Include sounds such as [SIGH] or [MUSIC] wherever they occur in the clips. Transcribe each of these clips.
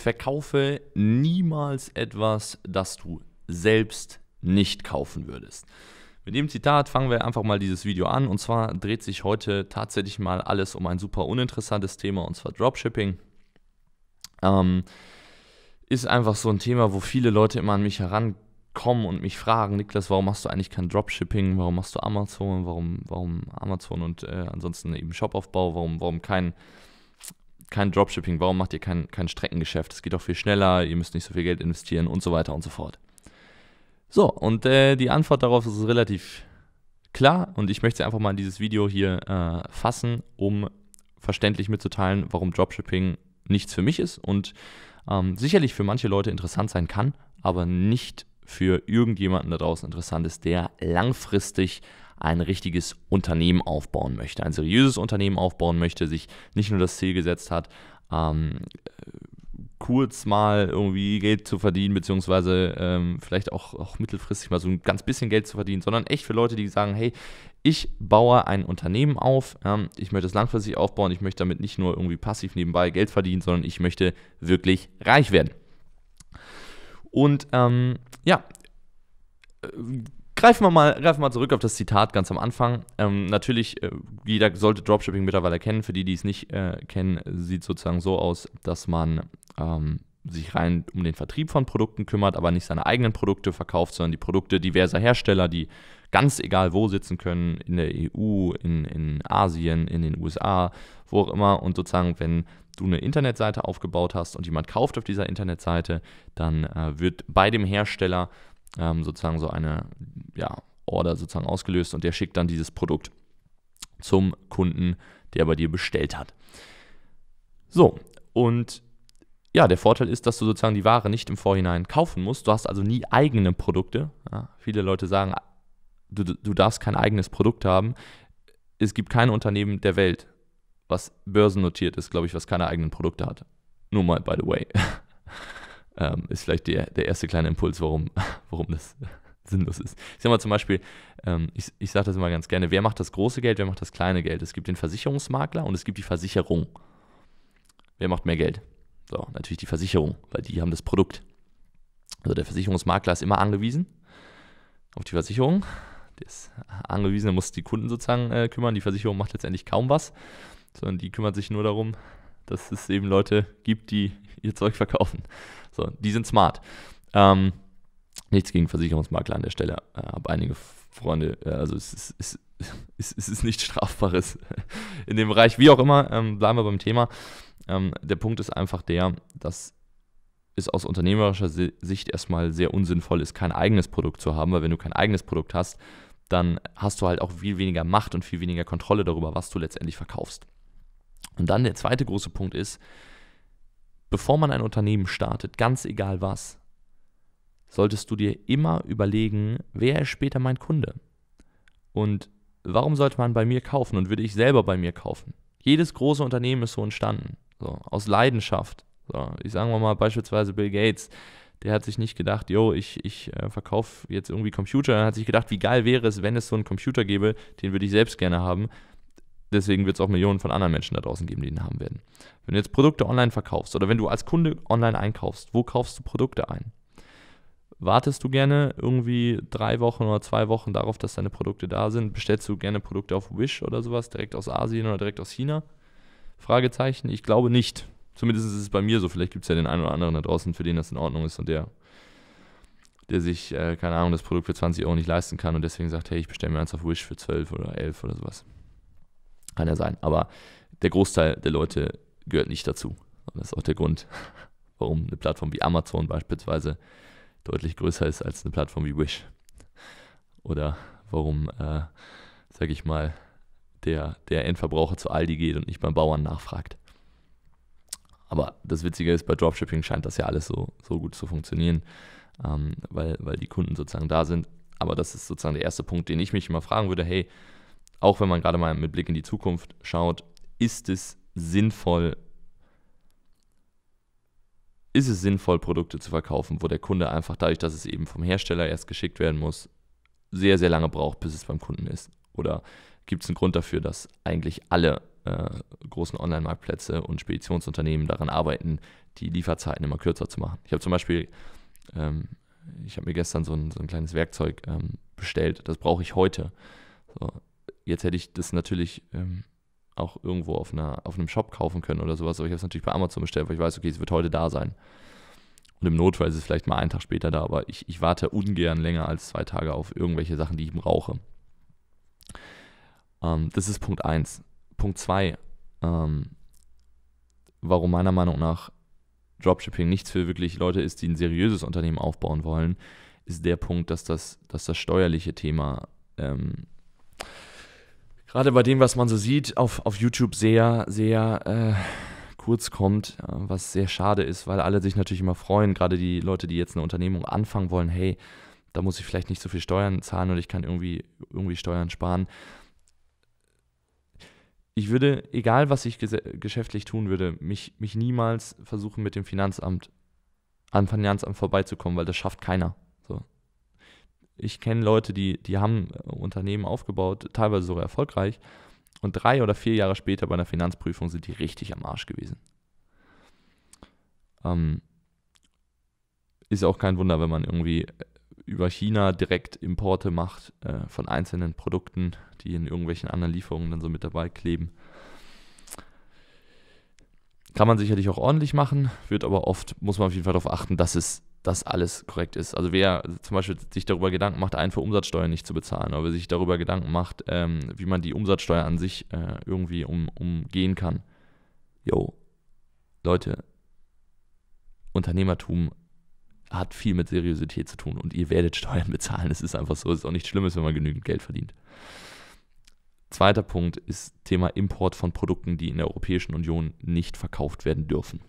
verkaufe niemals etwas, das du selbst nicht kaufen würdest. Mit dem Zitat fangen wir einfach mal dieses Video an. Und zwar dreht sich heute tatsächlich mal alles um ein super uninteressantes Thema, und zwar Dropshipping. Ähm, ist einfach so ein Thema, wo viele Leute immer an mich herankommen und mich fragen, Niklas, warum machst du eigentlich kein Dropshipping? Warum machst du Amazon? Warum, warum Amazon und äh, ansonsten eben Shopaufbau? Warum, warum kein kein Dropshipping, warum macht ihr kein, kein Streckengeschäft? Es geht doch viel schneller, ihr müsst nicht so viel Geld investieren und so weiter und so fort. So, und äh, die Antwort darauf ist relativ klar und ich möchte sie einfach mal in dieses Video hier äh, fassen, um verständlich mitzuteilen, warum Dropshipping nichts für mich ist und ähm, sicherlich für manche Leute interessant sein kann, aber nicht für irgendjemanden da draußen interessant ist, der langfristig ein richtiges Unternehmen aufbauen möchte, ein seriöses Unternehmen aufbauen möchte, sich nicht nur das Ziel gesetzt hat, ähm, kurz mal irgendwie Geld zu verdienen, beziehungsweise ähm, vielleicht auch, auch mittelfristig mal so ein ganz bisschen Geld zu verdienen, sondern echt für Leute, die sagen, hey, ich baue ein Unternehmen auf, ähm, ich möchte es langfristig aufbauen, ich möchte damit nicht nur irgendwie passiv nebenbei Geld verdienen, sondern ich möchte wirklich reich werden. Und ähm, ja, äh, greifen wir mal, greifen wir mal zurück auf das Zitat ganz am Anfang. Ähm, natürlich, äh, jeder sollte Dropshipping mittlerweile kennen. Für die, die es nicht äh, kennen, sieht sozusagen so aus, dass man ähm, sich rein um den Vertrieb von Produkten kümmert, aber nicht seine eigenen Produkte verkauft, sondern die Produkte diverser Hersteller, die ganz egal wo sitzen können, in der EU, in, in Asien, in den USA, wo auch immer. Und sozusagen, wenn du eine Internetseite aufgebaut hast und jemand kauft auf dieser Internetseite, dann äh, wird bei dem Hersteller ähm, sozusagen so eine ja, Order sozusagen ausgelöst und der schickt dann dieses Produkt zum Kunden, der bei dir bestellt hat. So, und ja, der Vorteil ist, dass du sozusagen die Ware nicht im Vorhinein kaufen musst. Du hast also nie eigene Produkte. Ja, viele Leute sagen, du, du darfst kein eigenes Produkt haben. Es gibt kein Unternehmen der Welt, was börsennotiert ist, glaube ich, was keine eigenen Produkte hat. Nur mal, by the way. [LAUGHS] ähm, ist vielleicht die, der erste kleine Impuls, warum, [LAUGHS] warum das [LAUGHS] sinnlos ist. Ich sag mal zum Beispiel, ähm, ich, ich sage das immer ganz gerne, wer macht das große Geld, wer macht das kleine Geld? Es gibt den Versicherungsmakler und es gibt die Versicherung. Wer macht mehr Geld? So, natürlich die Versicherung, weil die haben das Produkt. Also der Versicherungsmakler ist immer angewiesen auf die Versicherung. Der ist angewiesen, der muss die Kunden sozusagen äh, kümmern. Die Versicherung macht letztendlich kaum was, sondern die kümmert sich nur darum, dass es eben Leute gibt, die [LAUGHS] ihr Zeug verkaufen. So, die sind smart. Ähm, nichts gegen Versicherungsmakler an der Stelle. Ich äh, habe einige Freunde, äh, also es ist, es, ist, [LAUGHS] es ist nichts Strafbares [LAUGHS] in dem Bereich. Wie auch immer, ähm, bleiben wir beim Thema. Ähm, der Punkt ist einfach der, dass es aus unternehmerischer Sicht erstmal sehr unsinnvoll ist, kein eigenes Produkt zu haben, weil wenn du kein eigenes Produkt hast, dann hast du halt auch viel weniger Macht und viel weniger Kontrolle darüber, was du letztendlich verkaufst. Und dann der zweite große Punkt ist, bevor man ein Unternehmen startet, ganz egal was, solltest du dir immer überlegen, wer ist später mein Kunde? Und warum sollte man bei mir kaufen und würde ich selber bei mir kaufen? Jedes große Unternehmen ist so entstanden, so, aus Leidenschaft. So, ich sage mal beispielsweise Bill Gates, der hat sich nicht gedacht, yo, ich, ich äh, verkaufe jetzt irgendwie Computer. Er hat sich gedacht, wie geil wäre es, wenn es so einen Computer gäbe, den würde ich selbst gerne haben. Deswegen wird es auch Millionen von anderen Menschen da draußen geben, die ihn haben werden. Wenn du jetzt Produkte online verkaufst oder wenn du als Kunde online einkaufst, wo kaufst du Produkte ein? Wartest du gerne irgendwie drei Wochen oder zwei Wochen darauf, dass deine Produkte da sind? Bestellst du gerne Produkte auf Wish oder sowas, direkt aus Asien oder direkt aus China? Fragezeichen? Ich glaube nicht. Zumindest ist es bei mir so. Vielleicht gibt es ja den einen oder anderen da draußen, für den das in Ordnung ist und der, der sich, äh, keine Ahnung, das Produkt für 20 Euro nicht leisten kann und deswegen sagt, hey, ich bestelle mir eins auf Wish für 12 oder 11 oder sowas. Kann ja sein. Aber der Großteil der Leute gehört nicht dazu. Und das ist auch der Grund, warum eine Plattform wie Amazon beispielsweise deutlich größer ist als eine Plattform wie Wish. Oder warum, äh, sage ich mal, der, der Endverbraucher zu Aldi geht und nicht beim Bauern nachfragt. Aber das Witzige ist, bei Dropshipping scheint das ja alles so, so gut zu funktionieren, ähm, weil, weil die Kunden sozusagen da sind. Aber das ist sozusagen der erste Punkt, den ich mich immer fragen würde, hey, auch wenn man gerade mal mit Blick in die Zukunft schaut, ist es sinnvoll, ist es sinnvoll, Produkte zu verkaufen, wo der Kunde einfach dadurch, dass es eben vom Hersteller erst geschickt werden muss, sehr, sehr lange braucht, bis es beim Kunden ist? Oder gibt es einen Grund dafür, dass eigentlich alle äh, großen Online-Marktplätze und Speditionsunternehmen daran arbeiten, die Lieferzeiten immer kürzer zu machen? Ich habe zum Beispiel, ähm, ich habe mir gestern so ein, so ein kleines Werkzeug ähm, bestellt, das brauche ich heute. So, Jetzt hätte ich das natürlich ähm, auch irgendwo auf, einer, auf einem Shop kaufen können oder sowas, aber ich habe es natürlich bei Amazon bestellt, weil ich weiß, okay, es wird heute da sein. Und im Notfall ist es vielleicht mal einen Tag später da, aber ich, ich warte ungern länger als zwei Tage auf irgendwelche Sachen, die ich brauche. Ähm, das ist Punkt 1. Punkt 2, ähm, warum meiner Meinung nach Dropshipping nichts für wirklich Leute ist, die ein seriöses Unternehmen aufbauen wollen, ist der Punkt, dass das, dass das steuerliche Thema ähm, gerade bei dem, was man so sieht, auf, auf YouTube sehr, sehr äh, kurz kommt, äh, was sehr schade ist, weil alle sich natürlich immer freuen, gerade die Leute, die jetzt eine Unternehmung anfangen wollen, hey, da muss ich vielleicht nicht so viel Steuern zahlen und ich kann irgendwie, irgendwie Steuern sparen. Ich würde, egal was ich geschäftlich tun würde, mich, mich niemals versuchen, mit dem Finanzamt, an Finanzamt vorbeizukommen, weil das schafft keiner. Ich kenne Leute, die, die haben äh, Unternehmen aufgebaut, teilweise sogar erfolgreich, und drei oder vier Jahre später bei einer Finanzprüfung sind die richtig am Arsch gewesen. Ähm, ist auch kein Wunder, wenn man irgendwie äh, über China direkt Importe macht äh, von einzelnen Produkten, die in irgendwelchen anderen Lieferungen dann so mit dabei kleben. Kann man sicherlich auch ordentlich machen, wird aber oft, muss man auf jeden Fall darauf achten, dass es dass alles korrekt ist. Also wer zum Beispiel sich darüber Gedanken macht, einfach Umsatzsteuer nicht zu bezahlen, oder wer sich darüber Gedanken macht, ähm, wie man die Umsatzsteuer an sich äh, irgendwie um, umgehen kann. Yo, Leute, Unternehmertum hat viel mit Seriosität zu tun und ihr werdet Steuern [LAUGHS] bezahlen. Es ist einfach so, es ist auch nichts Schlimmes, wenn man genügend Geld verdient. Zweiter Punkt ist Thema Import von Produkten, die in der Europäischen Union nicht verkauft werden dürfen.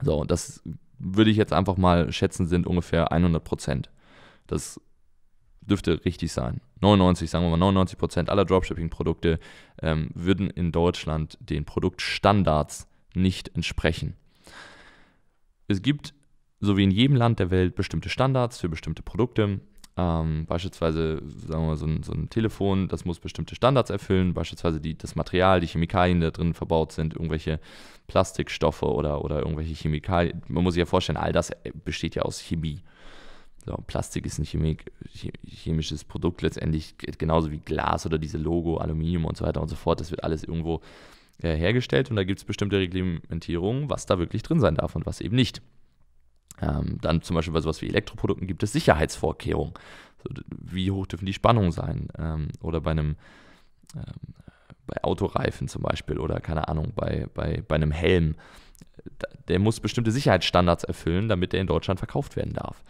So, und das würde ich jetzt einfach mal schätzen, sind ungefähr 100 Prozent. Das dürfte richtig sein. 99, sagen wir mal, 99 Prozent aller Dropshipping-Produkte ähm, würden in Deutschland den Produktstandards nicht entsprechen. Es gibt, so wie in jedem Land der Welt, bestimmte Standards für bestimmte Produkte. Ähm, beispielsweise, sagen wir mal, so ein, so ein, Telefon, das muss bestimmte Standards erfüllen, beispielsweise die, das Material, die Chemikalien, die da drin verbaut sind, irgendwelche Plastikstoffe oder, oder irgendwelche Chemikalien. Man muss sich ja vorstellen, all das äh, besteht ja aus Chemie. So, Plastik ist ein Chemik chemisches Produkt letztendlich, genauso wie Glas oder diese Logo, Aluminium und so weiter und so fort. Das wird alles irgendwo äh, hergestellt und da gibt es bestimmte Reglementierungen, was da wirklich drin sein darf und was eben nicht. Ähm, dann zum Beispiel bei sowas wie Elektroprodukten gibt es Sicherheitsvorkehrungen. Also, wie hoch dürfen die Spannungen sein? Ähm, oder bei einem ähm, bei Autoreifen zum Beispiel oder keine Ahnung, bei, bei, bei einem Helm. Der muss bestimmte Sicherheitsstandards erfüllen, damit er in Deutschland verkauft werden darf.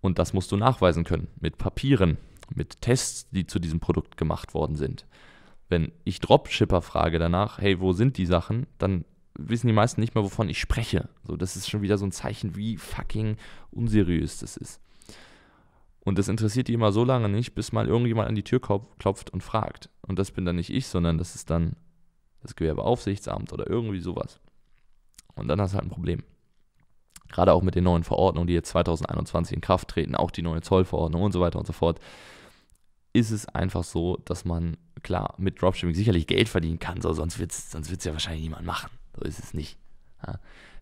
Und das musst du nachweisen können mit Papieren, mit Tests, die zu diesem Produkt gemacht worden sind. Wenn ich Dropshipper frage danach, hey, wo sind die Sachen, dann wissen die meisten nicht mehr, wovon ich spreche. So, das ist schon wieder so ein Zeichen, wie fucking unseriös das ist. Und das interessiert die immer so lange nicht, bis mal irgendjemand an die Tür klopft und fragt. Und das bin dann nicht ich, sondern das ist dann das Gewerbeaufsichtsamt oder irgendwie sowas. Und dann hast du halt ein Problem. Gerade auch mit den neuen Verordnungen, die jetzt 2021 in Kraft treten, auch die neue Zollverordnung und so weiter und so fort, ist es einfach so, dass man, klar, mit Dropshipping sicherlich Geld verdienen kann, so, sonst wird es sonst wird's ja wahrscheinlich niemand machen. So ist es nicht.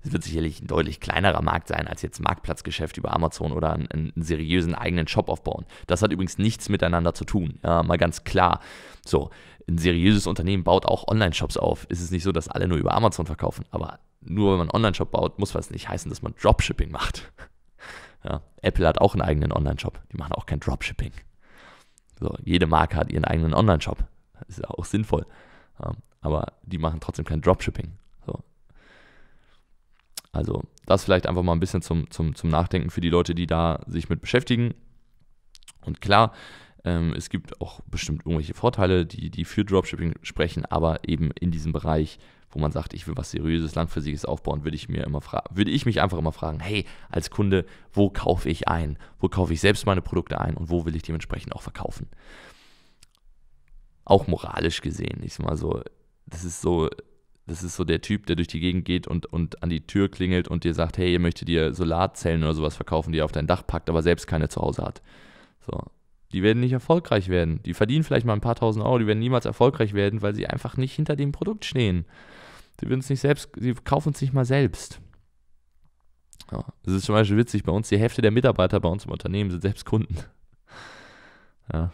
Es wird sicherlich ein deutlich kleinerer Markt sein als jetzt Marktplatzgeschäft über Amazon oder einen, einen, seriösen eigenen Shop aufbauen. Das hat übrigens nichts miteinander zu tun, ja, mal ganz klar. So, ein seriöses Unternehmen baut auch Online-Shops auf. Es ist nicht so, dass alle nur über Amazon verkaufen, aber nur wenn man einen Online-Shop baut, muss das nicht heißen, dass man Dropshipping macht. [LAUGHS] Ja, Apple hat auch einen eigenen Online-Shop, die machen auch kein Dropshipping. So, jede Marke hat ihren eigenen Online-Shop. Das ist auch sinnvoll. Ja, aber die machen trotzdem kein Dropshipping. Also das vielleicht einfach mal ein bisschen zum, zum, zum Nachdenken für die Leute, die da sich mit beschäftigen. Und klar, ähm, es gibt auch bestimmt irgendwelche Vorteile, die, die für Dropshipping sprechen, aber eben in diesem Bereich, wo man sagt, ich will was Seriöses, Langfristiges aufbauen, würde ich mir immer würde ich mich einfach immer fragen, hey, als Kunde, wo kaufe ich ein? Wo kaufe ich selbst meine Produkte ein und wo will ich dementsprechend auch verkaufen? Auch moralisch gesehen, ich sag mal so, das ist so, das ist so der Typ, der durch die Gegend geht und, und an die Tür klingelt und dir sagt, hey, ihr möchtet dir Solarzellen oder sowas verkaufen, die ihr auf dein Dach packt, aber selbst keine zu Hause hat. So. Die werden nicht erfolgreich werden. Die verdienen vielleicht mal ein paar tausend Euro, die werden niemals erfolgreich werden, weil sie einfach nicht hinter dem Produkt stehen. Sie würden es nicht selbst, sie kaufen es nicht mal selbst. Ja. Das ist zum Beispiel witzig, bei uns die Hälfte der Mitarbeiter bei uns im Unternehmen sind selbst Kunden. [LAUGHS] Ja.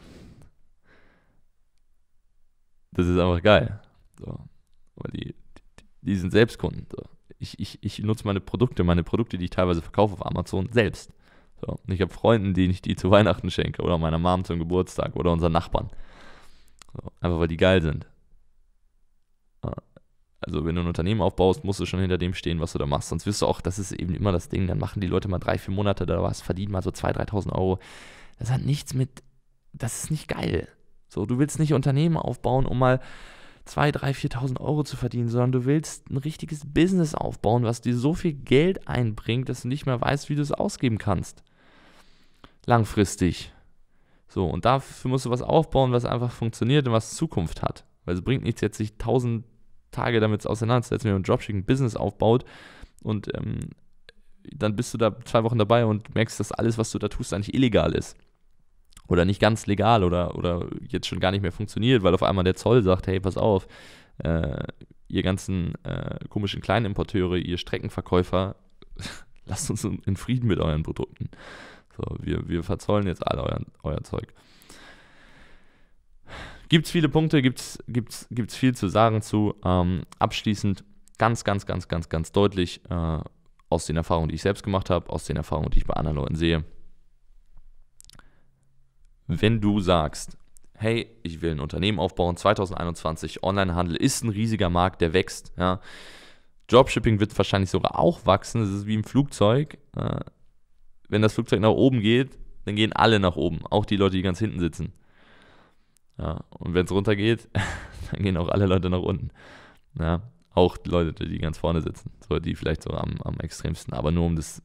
Das ist einfach geil. So. Weil die die sind selbst Kunden. So. Ich, ich, ich nutze meine Produkte, meine Produkte, die ich teilweise verkaufe auf Amazon, selbst. So. Und ich habe Freunden, denen ich die zu Weihnachten schenke oder meiner Mom zum Geburtstag oder unseren Nachbarn. So. Einfach weil die geil sind. Äh, also wenn du ein Unternehmen aufbaust, musst du schon hinter dem stehen, was du da machst. Sonst wirst du auch, das ist eben immer das Ding, dann machen die Leute mal drei, vier Monate da was, verdienen mal so 2.000, 3.000 Euro. Das hat nichts mit, das ist nicht geil. So, du willst nicht Unternehmen aufbauen, um mal 2, 3, 4.000 Euro zu verdienen, sondern du willst ein richtiges Business aufbauen, was dir so viel Geld einbringt, dass du nicht mehr weißt, wie du es ausgeben kannst. Langfristig. So, und dafür musst du was aufbauen, was einfach funktioniert und was Zukunft hat. Weil es bringt nichts, jetzt sich 1000 Tage damit auseinanderzusetzen, wenn man Dropshipping ein Business aufbaut und ähm, dann bist du da zwei Wochen dabei und merkst, dass alles, was du da tust, eigentlich illegal ist oder nicht ganz legal oder, oder jetzt schon gar nicht mehr funktioniert, weil auf einmal der Zoll sagt, hey, pass auf, äh, ihr ganzen äh, komischen Kleinimporteure, ihr Streckenverkäufer, [LAUGHS] lasst uns in Frieden mit euren Produkten. So, wir, wir verzollen jetzt alle euer, euer Zeug. Gibt es viele Punkte, gibt es viel zu sagen zu. Ähm, abschließend ganz, ganz, ganz, ganz, ganz deutlich äh, aus den Erfahrungen, die ich selbst gemacht habe, aus den Erfahrungen, die ich bei anderen Leuten sehe wenn du sagst, hey, ich will ein Unternehmen aufbauen, 2021, Onlinehandel ist ein riesiger Markt, der wächst. Ja. Dropshipping wird wahrscheinlich sogar auch wachsen, das ist wie im Flugzeug. Äh, wenn das Flugzeug nach oben geht, dann gehen alle nach oben, auch die Leute, die ganz hinten sitzen. Ja. Und wenn es runter geht, [LAUGHS] dann gehen auch alle Leute nach unten. Ja. Auch die Leute, die ganz vorne sitzen, so, die vielleicht so am, am extremsten, aber nur um das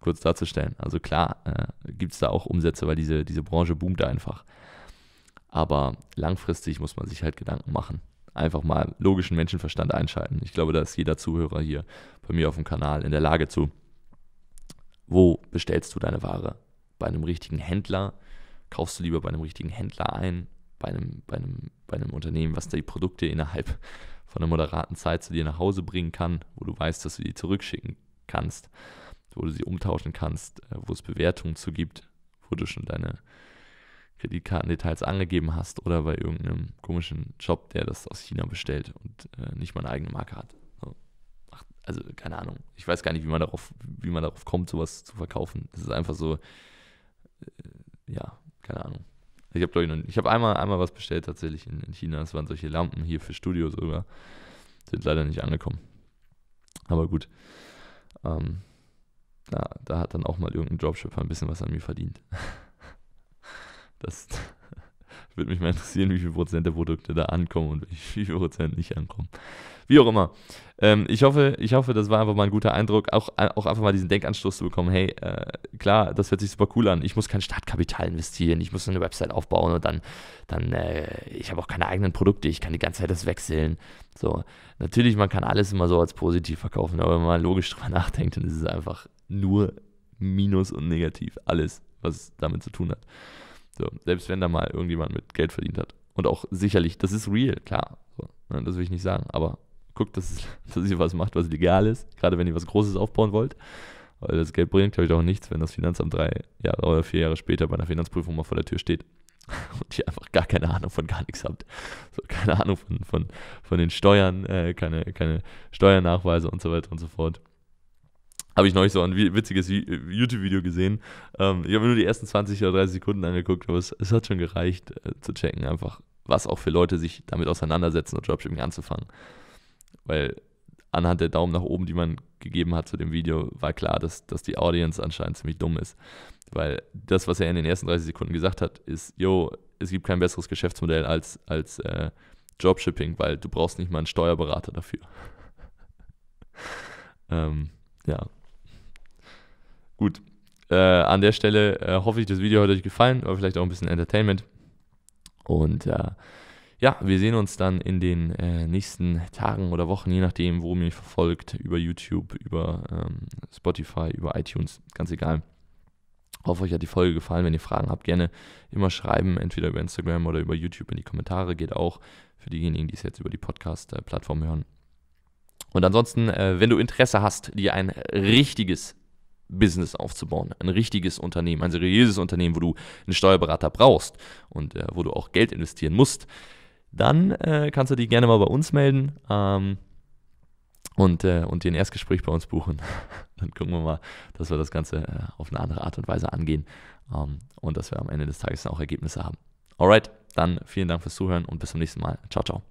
kurz darzustellen. Also klar äh, gibt es da auch Umsätze, weil diese, diese Branche boomt einfach. Aber langfristig muss man sich halt Gedanken machen. Einfach mal logischen Menschenverstand einschalten. Ich glaube, da ist jeder Zuhörer hier bei mir auf dem Kanal in der Lage zu. Wo bestellst du deine Ware? Bei einem richtigen Händler? Kaufst du lieber bei einem richtigen Händler ein? Bei einem, bei einem, bei einem Unternehmen, was die Produkte innerhalb von einer moderaten Zeit zu dir nach Hause bringen kann, wo du weißt, dass du die zurückschicken kannst? wo du sie umtauschen kannst, äh, wo es Bewertungen zu gibt, wo du schon deine Kreditkartendetails angegeben hast oder bei irgendeinem komischen Job, der das aus China bestellt und äh, nicht mal eine eigene Marke hat. So. Ach, also keine Ahnung. Ich weiß gar nicht, wie man darauf, wie man darauf kommt, sowas zu verkaufen. Das ist einfach so, äh, ja, keine Ahnung. Ich habe glaube ich, ich habe einmal, einmal was bestellt tatsächlich in, in China. Es waren solche Lampen hier für Studios sogar. Sind leider nicht angekommen. Aber gut. Ähm, da, da hat dann auch mal irgendein Dropshipper ein bisschen was an mir verdient. [LAUGHS] Das [LAUGHS] würde mich mal interessieren, wie viel Prozent der Produkte da ankommen und wie viel Prozent nicht ankommen. Wie auch immer. Ähm, ich, hoffe, ich hoffe, das war einfach mal ein guter Eindruck, auch, auch einfach mal diesen Denkanstoß zu bekommen. Hey, äh, klar, das hört sich super cool an. Ich muss kein Startkapital investieren, ich muss eine Website aufbauen und dann, dann äh, ich habe auch keine eigenen Produkte, ich kann die ganze Zeit das wechseln. So, natürlich, man kann alles immer so als positiv verkaufen, aber wenn man logisch drüber nachdenkt, dann ist es einfach nur minus und negativ. Alles, was damit zu tun hat. So, selbst wenn da mal irgendjemand mit Geld verdient hat. Und auch sicherlich, das ist real, klar. So, ne, das will ich nicht sagen, aber guckt, dass, es, [LAUGHS] dass ihr was macht, was legal ist, gerade wenn ihr was Großes aufbauen wollt. Weil das Geld bringt euch auch nichts, wenn das Finanzamt drei Jahre oder vier Jahre später bei einer Finanzprüfung mal vor der Tür steht [LAUGHS] und ihr einfach gar keine Ahnung von gar nichts habt. So, keine Ahnung von, von, von den Steuern, äh, keine, keine Steuernachweise und so weiter und so fort. Habe ich neulich so ein witziges YouTube-Video gesehen. Ähm, ich habe mir nur die ersten 20 oder 30 Sekunden angeguckt, aber es, es hat schon gereicht äh, zu checken, einfach, was auch für Leute sich damit auseinandersetzen und Dropshipping anzufangen. Weil anhand der Daumen nach oben, die man gegeben hat zu dem Video, war klar, dass, dass die Audience anscheinend ziemlich dumm ist. Weil das, was er in den ersten 30 Sekunden gesagt hat, ist, Jo, es gibt kein besseres Geschäftsmodell als, als äh, Dropshipping, weil du brauchst nicht mal einen Steuerberater dafür. [LAUGHS] ähm, ja, Gut, äh, an der Stelle äh, hoffe ich, das Video hat euch gefallen, oder vielleicht auch ein bisschen Entertainment. Und äh, ja, wir sehen uns dann in den äh, nächsten Tagen oder Wochen, je nachdem, wo ihr mich verfolgt, über YouTube, über ähm, Spotify, über iTunes, ganz egal. Hoffe, euch hat die Folge gefallen. Wenn ihr Fragen habt, gerne immer schreiben, entweder über Instagram oder über YouTube in die Kommentare, geht auch für diejenigen, die es jetzt über die Podcast-Plattform äh, hören. Und ansonsten, äh, wenn du Interesse hast, dir ein richtiges Business aufzubauen, ein richtiges Unternehmen, ein seriöses Unternehmen, wo du einen Steuerberater brauchst und äh, wo du auch Geld investieren musst, dann äh, kannst du dich gerne mal bei uns melden ähm, und, äh, und dir ein Erstgespräch bei uns buchen. [LAUGHS] dann gucken wir mal, dass wir das Ganze äh, auf eine andere Art und Weise angehen ähm, und dass wir am Ende des Tages auch Ergebnisse haben. Alright, dann vielen Dank fürs Zuhören und bis zum nächsten Mal. Ciao, ciao.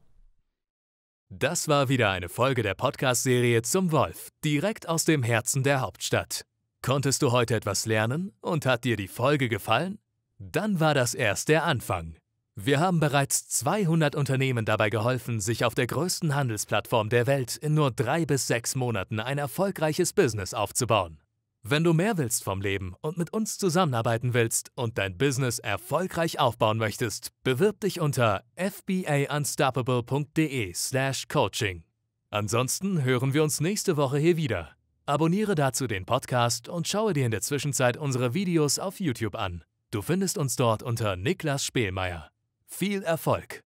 Das war wieder eine Folge der Podcast-Serie zum Wolf, direkt aus dem Herzen der Hauptstadt. Konntest du heute etwas lernen und hat dir die Folge gefallen? Dann war das erst der Anfang. Wir haben bereits 200 Unternehmen dabei geholfen, sich auf der größten Handelsplattform der Welt in nur drei bis sechs Monaten ein erfolgreiches Business aufzubauen. Wenn du mehr willst vom Leben und mit uns zusammenarbeiten willst und dein Business erfolgreich aufbauen möchtest, bewirb dich unter fbaunstoppable.de/coaching. slash Ansonsten hören wir uns nächste Woche hier wieder. Abonniere dazu den Podcast und schaue dir in der Zwischenzeit unsere Videos auf YouTube an. Du findest uns dort unter Niklas Spielmeier. Viel Erfolg!